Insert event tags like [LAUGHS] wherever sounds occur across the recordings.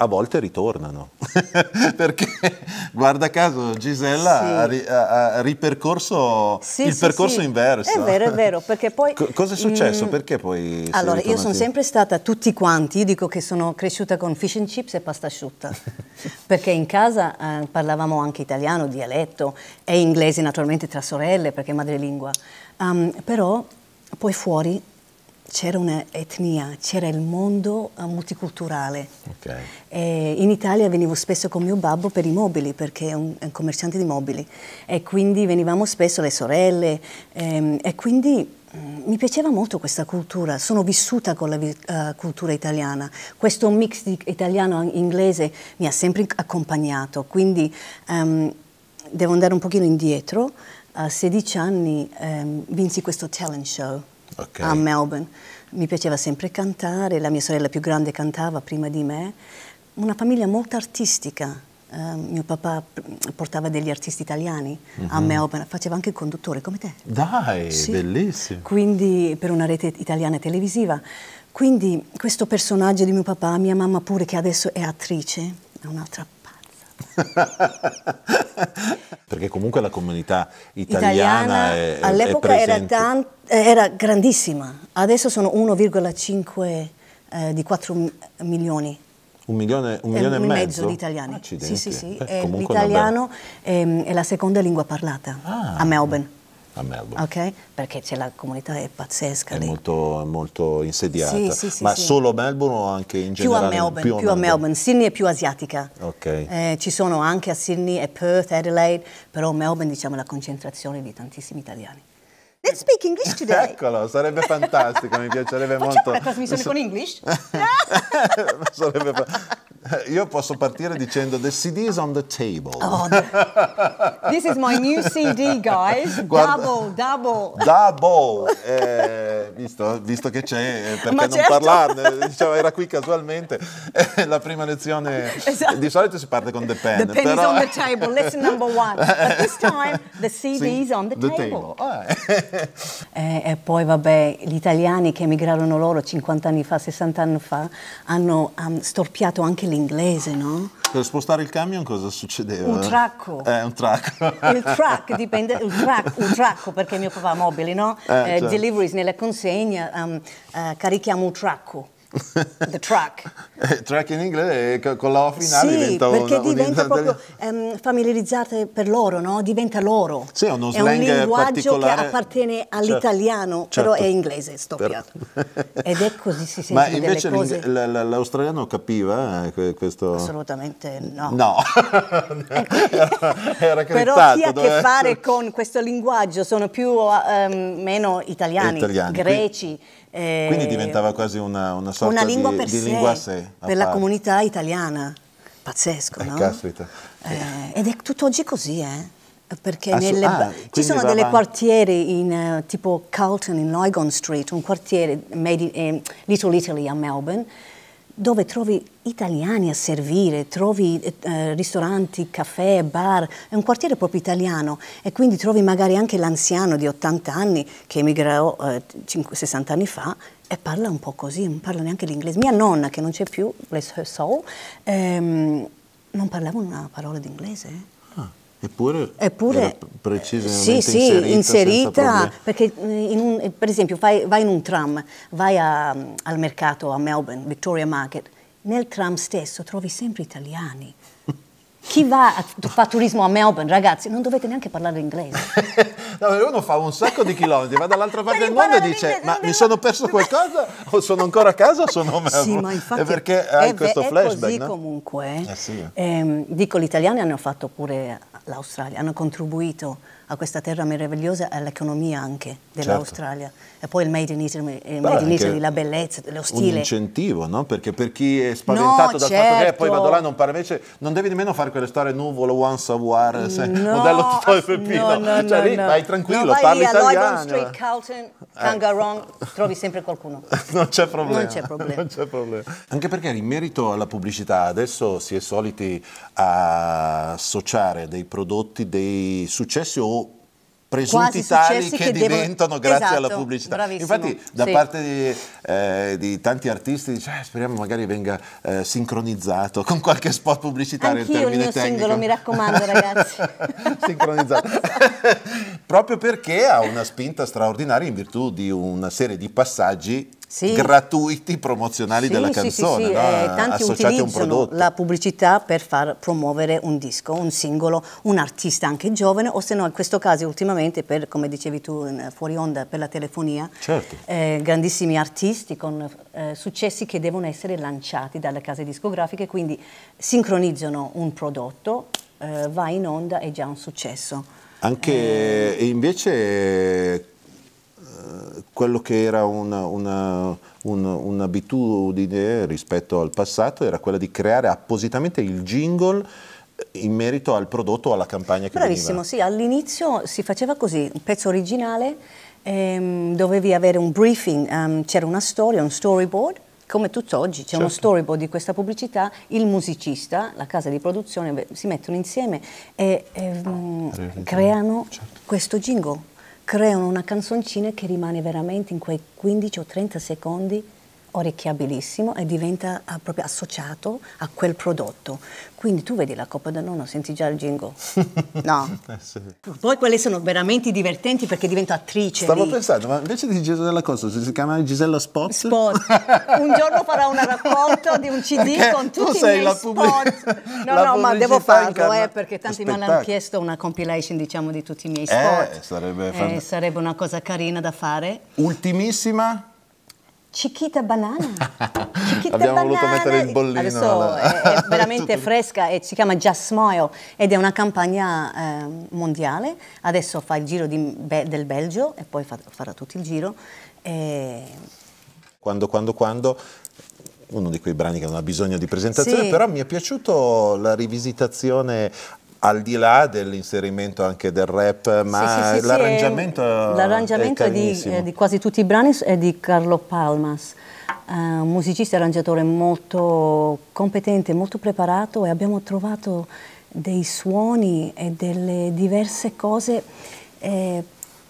a volte ritornano, [LAUGHS] perché guarda caso Gisella sì. ha, ha, ripercorso sì, il sì, percorso inverso. È vero, è vero, perché poi... C cosa è successo? Mm, perché poi... Allora, io sono sempre stata, tutti quanti, io dico che sono cresciuta con fish and chips e pasta asciutta, [LAUGHS] perché in casa eh, parlavamo anche italiano, dialetto e inglese naturalmente tra sorelle, perché madrelingua, um, però poi fuori c'era un'etnia, c'era il mondo eh, multiculturale. Okay. in Italia venivo spesso con mio babbo per i mobili, perché è un, è un commerciante di mobili, e quindi venivamo spesso le sorelle, ehm, e quindi mm, mi piaceva molto questa cultura, sono vissuta con la uh, cultura italiana, questo mix di italiano-inglese e mi ha sempre accompagnato, quindi um, devo andare un pochino indietro, a 16 anni um, vinsi questo talent show okay. a Melbourne. Mi piaceva sempre cantare, la mia sorella più grande cantava prima di me. Una famiglia molto artistica. Uh, mio papà portava degli artisti italiani mm -hmm. a mhm. Melbourne, faceva anche il conduttore come te. Dai, sì. bellissimo. Quindi per una rete italiana televisiva. Quindi questo personaggio di mio papà, mia mamma pure che adesso è attrice, è un'altra perché comunque la comunità italiana, italiana è, all'epoca è era, tan- eh, era, grandissima, adesso sono 1,5 eh, di 4 milioni. Un milione, un milione e, e mezzo, mezzo di italiani. Sì, sì, sì. Beh, eh, l'italiano è, ehm, è, la seconda lingua parlata ah. a Melbourne a Melbourne. Okay, perché la comunità è pazzesca. È molto, molto, insediata. Sì, sì, sì, Ma solo a Melbourne o anche in più generale? A Melbourne, più a, più a Melbourne. Sydney è più asiatica. Ok. Eh, ci sono anche a Sydney e Perth, Adelaide, però Melbourne diciamo è la concentrazione di tantissimi italiani. Let's speak English [LAUGHS] today. Eccolo, sarebbe fantastico, mi piacerebbe [LAUGHS] Facciamo molto. Facciamo una trasmissione con English? [LAUGHS] sarebbe fantastico. [LAUGHS] Io posso partire dicendo The CD is on the table. Oh, this is my new CD, guys. Guarda, double, double. Double. Eh, visto, visto, che c'è, eh, perché Ma non certo. parlarne? Diciamo, era qui casualmente eh, la prima lezione. Esatto. Di solito si parte con The Pen. The Pen però... is on the table, lesson number one. But this time the CD sì, is on the, the table. table. Ah, eh. [LAUGHS] eh e poi, vabbè, gli italiani che emigrarono loro 50 anni fa, 60 anni fa, hanno um, storpiato anche le inglese, no? Per spostare il camion cosa succedeva? Un tracco. Eh, un tracco. [LAUGHS] Il track dipende, il track, un tracco perché mio papà ha mobili, no? Eh, eh, certo. Deliveries nella consegna, um, uh, carichiamo un tracco. The Truck. Eh, [LAUGHS] track in inglese eh, con la O finale sì, diventa perché una, diventa proprio ehm, familiarizzate per loro, no? diventa loro. Sì, è uno slang È un linguaggio che appartiene certo. all'italiano, certo. però certo. è inglese, stoppiato. [LAUGHS] Ed è così si sente Ma invece cose... l'australiano capiva eh, questo? Assolutamente no. No. [LAUGHS] ecco. Era Però chi ha a che fare con questo linguaggio sono più um, meno italiani, italiani. greci, Qui eh, Quindi diventava quasi una, una sorta una lingua di, per di lingua per sé. per parte. la comunità italiana. Pazzesco, eh, no? Caspita. Eh, ed è tutt'oggi così, eh? Perché nelle, ah, ci sono delle quartiere in, uh, tipo Carlton in Lygon Street, un quartiere made in, in eh, Little Italy a Melbourne, dove trovi italiani a servire, trovi eh, eh, ristoranti, caffè, bar, è un quartiere proprio italiano e quindi trovi magari anche l'anziano di 80 anni che emigrò eh, 50, 60 anni fa e parla un po' così, non parla neanche l'inglese. Mia nonna che non c'è più, bless her soul, ehm, non parlava una parola d'inglese. Eh. Eppure, Eppure precisamente sì, sì, inserita, inserita perché eh, un, per esempio vai, vai, in un tram, vai a, al mercato a Melbourne, Victoria Market, nel tram stesso trovi sempre italiani. [LAUGHS] Chi va a fa turismo a Melbourne, ragazzi, non dovete neanche parlare inglese. [LAUGHS] no, uno fa un sacco di chilometri, va dall'altra parte del mondo e dice: Ma mi sono perso [LAUGHS] qualcosa? O sono ancora a casa o sono a Melbourne? Sì, ma infatti. È perché hai questo è, flashback. È così no? comunque. Eh. eh sì. ehm, dico, gli italiani hanno fatto pure l'Australia, hanno contribuito a questa terra meravigliosa e all'economia anche certo. dell'Australia. Certo. E poi il Made in Italy, made in Italy la bellezza, lo stile. Un incentivo, no? Perché per chi è spaventato no, dal certo. fatto che eh, poi vado là certo. non pare invece, non devi nemmeno fare quelle storie nuvolo, one savoir, mm, no, modello tutto FP. No, no, cioè lì vai tranquillo, no, vai parli lì, italiano. Street, Carlton, Kangaroo, eh. trovi sempre qualcuno. [LAUGHS] non c'è problema. problema. Non c'è problema. Anche perché in merito alla pubblicità adesso si è soliti eh, associare dei prodotti, dei successi o presunti tali che, che devo... diventano grazie esatto, alla pubblicità. Bravissimo. Infatti da sì. parte di, eh, di, tanti artisti dice ah, speriamo magari venga eh, sincronizzato con qualche spot pubblicitario Anch'io in termini il mio tecnico. singolo, mi raccomando ragazzi. [LAUGHS] sincronizzato. [LAUGHS] Proprio perché ha una spinta straordinaria in virtù di una serie di passaggi sì. gratuiti promozionali sì, della canzone, sì, sì, eh, no? eh, tanti utilizzano La pubblicità per far promuovere un disco, un singolo, un artista anche giovane, o se no in questo caso ultimamente per, come dicevi tu, fuori onda per la telefonia, certo. eh, grandissimi artisti con eh, successi che devono essere lanciati dalle case discografiche, quindi sincronizzano un prodotto, eh, va in onda, è già un successo. Anche eh, invece quello che era un'abitudine un, un rispetto al passato era quella di creare appositamente il jingle in merito al prodotto o alla campagna che Bravissimo, veniva. sì, all'inizio si faceva così, un pezzo originale, ehm, dovevi avere un briefing, um, c'era una storia, un storyboard, come tutt'oggi c'è certo. uno storyboard di questa pubblicità, il musicista, la casa di produzione beh, si mettono insieme e ehm, ah, creano certo. questo jingle creano una canzoncina che rimane veramente in quei 15 o 30 secondi orecchiabilissimo e diventa ah, proprio associato a quel prodotto. Quindi tu vedi la coppa da Nono, senti già il jingle. [LAUGHS] No. Eh, sì. Poi quelle sono veramente divertenti perché divento attrice. Stavo lì. pensando, ma invece di Gisella Costa si chiama Gisella Spot? Spot. [LAUGHS] Un giorno farà una raccolta di un CD okay. con tutti i miei spot. No, [LAUGHS] no, ma devo farlo eh, perché tanti mi hanno chiesto una compilation diciamo di tutti i miei eh, spot. Eh, sarebbe, eh, sarebbe una cosa carina da fare. Ultimissima? Chiquita banana. [LAUGHS] Chiquita Abbiamo banana. voluto mettere il bollino. Adesso alla... è, è, [LAUGHS] veramente fresca e si chiama Just Smile ed è una campagna eh, mondiale. Adesso fa il giro di, be, del Belgio e poi fa, farà tutto il giro. E... Quando, quando, quando uno di quei brani che non ha bisogno di presentazione, sì. però mi è piaciuto la rivisitazione al di là dell'inserimento anche del rap, ma sì, sì, sì, l'arrangiamento, è, l'arrangiamento è di, di, quasi tutti i brani è di Carlo Palmas, eh, un musicista e arrangiatore molto competente, molto preparato e abbiamo trovato dei suoni e delle diverse cose eh,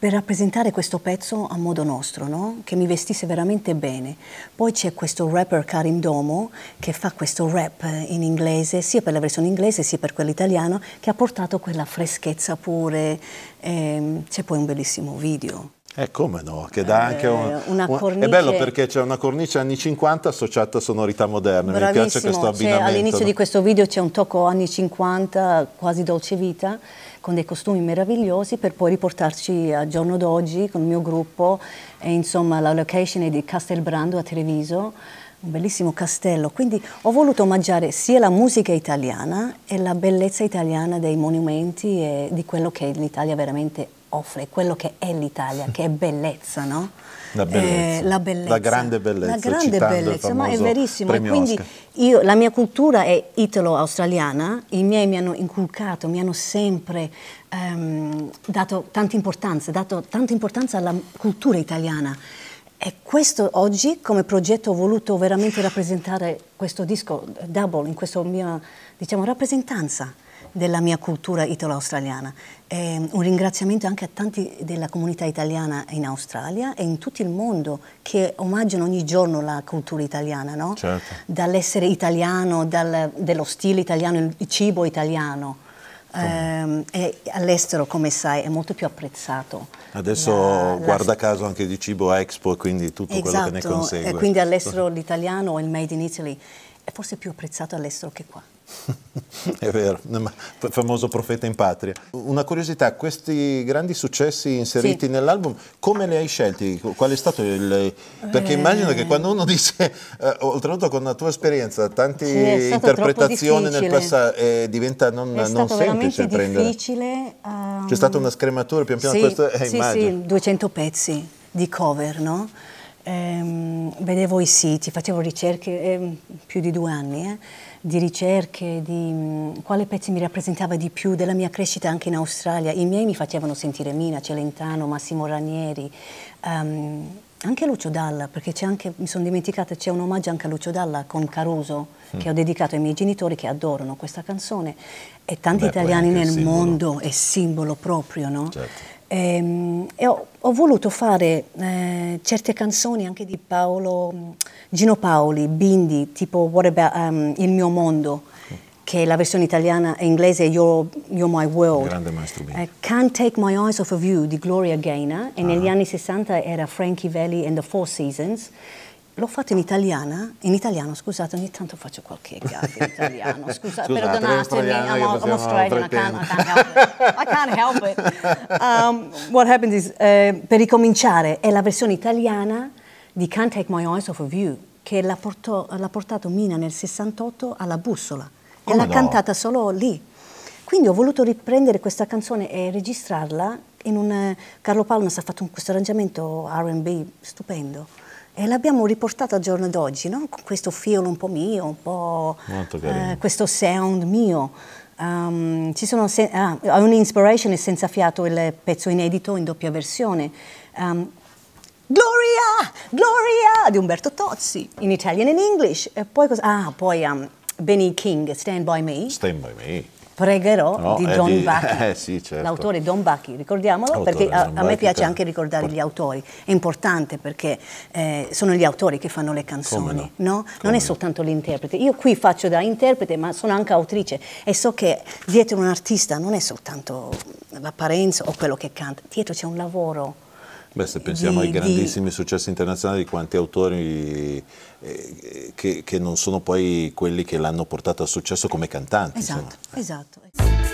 per rappresentare questo pezzo a modo nostro, no? che mi vestisse veramente bene. Poi c'è questo rapper Karim Domo che fa questo rap in inglese, sia per la versione inglese sia per quella italiana, che ha portato quella freschezza pure. Ehm, c'è poi un bellissimo video. Eh come no, che dà anche eh, un, una cornice... Un, è bello perché c'è una cornice anni 50 associata a sonorità moderne, Bravissimo. mi piace questo abbinamento. All'inizio no? di questo video c'è un tocco anni 50, quasi dolce vita, con dei costumi meravigliosi per poi riportarci al giorno d'oggi con il mio gruppo e insomma la location è di Castelbrando a Treviso un bellissimo castello, quindi ho voluto omaggiare sia la musica italiana e la bellezza italiana dei monumenti e di quello che l'Italia veramente offre, quello che è l'Italia, [LAUGHS] che è bellezza, no? La eh, bellezza. Eh, la bellezza. La grande bellezza. La grande bellezza, ma è verissimo. E quindi io, la mia cultura è italo-australiana, i miei mi hanno inculcato, mi hanno sempre ehm, dato tanta importanza, dato tanta importanza alla cultura italiana. E questo oggi come progetto ho voluto veramente rappresentare questo disco eh, Double in questa mia diciamo, rappresentanza della mia cultura italo-australiana. Ehm, un ringraziamento anche a tanti della comunità italiana in Australia e in tutto il mondo che omaggiano ogni giorno la cultura italiana, no? certo. dall'essere italiano, dal, dello stile italiano, il cibo italiano. Um, all'estero, come sai, è molto più apprezzato. Adesso la, guarda la... caso anche di cibo Expo e quindi tutto esatto, quello che ne esatto, consegue. E quindi all'estero [LAUGHS] l'italiano o il Made in Italy è forse più apprezzato all'estero che qua. [LAUGHS] È vero, il famoso profeta in patria. Una curiosità, questi grandi successi inseriti sì. nell'album, come li hai scelti? Qual è stato il... Perché eh... immagino che quando uno dice, eh, oltretutto con la tua esperienza, tante sì, interpretazioni nel passato, eh, diventa non, è non semplice prendere. È difficile. Um... C'è stata una scrematura pian piano, sì, questo, eh, sì, immagino. sì, 200 pezzi di cover, no? Ehm vedevo i siti, facevo ricerche, eh, più di due anni, eh, di ricerche, di mh, mm, quale pezzo mi rappresentava di più della mia crescita anche in Australia. I miei mi facevano sentire Mina, Celentano, Massimo Ranieri, um, anche Lucio Dalla, perché c'è anche, mi sono dimenticata, c'è un omaggio anche a Lucio Dalla con Caruso, mm. che ho dedicato ai miei genitori che adorano questa canzone. E tanti Beh, italiani nel mondo è simbolo proprio, no? Certo. E, ehm, e ho, ho, voluto fare eh, certe canzoni anche di Paolo, mm, Gino Paoli, Bindi, tipo about, um, Il mio mondo, che è la versione italiana e inglese You're, You're My World. Grande maestro Bindi. Uh, Can't Take My Eyes Off of You di Gloria Gaynor, e ah. negli anni 60 era Frankie Valley and the Four Seasons. L'ho fatto in italiana, in italiano, scusate, ogni tanto faccio qualche gaffe in [LAUGHS] italiano, scusa, scusate, perdonatemi, I'm, I'm Australian, I can't, I can't help it. I can't help it. [LAUGHS] Um, what happens is, eh, per ricominciare, è la versione italiana di Can't Take My Eyes Off of You, che l'ha, portò, l'ha portato Mina nel 68 alla bussola Come e l'ha no? cantata solo lì. Quindi ho voluto riprendere questa canzone e registrarla in un... Eh, Carlo Palmas ha fatto un, questo arrangiamento R&B stupendo e l'abbiamo riportato al giorno d'oggi, no? con questo feel un po' mio, un po' eh, questo sound mio. Um, ci sono se- ah, Own Inspiration è senza fiato il pezzo inedito in doppia versione. Um, Gloria, Gloria di Umberto Tozzi in Italian and in English. E poi cosa? Ah, poi um, Benny King, Stand By Me. Stand By Me pregherò no, di eh, John di... Bucky, [LAUGHS] eh, sì, certo. l'autore Don Bucky, ricordiamolo Autore perché a, a, me piace cioè, anche ricordare gli autori, è importante perché eh, sono gli autori che fanno le canzoni, no? no? Non è soltanto l'interprete, io qui faccio da interprete ma sono anche autrice e so che dietro un artista non è soltanto l'apparenza o quello che canta, dietro c'è un lavoro Beh, se pensiamo di, ai grandissimi di... successi internazionali di quanti autori eh, che, che, non sono poi quelli che l'hanno portato a successo come cantanti. Esatto, esatto.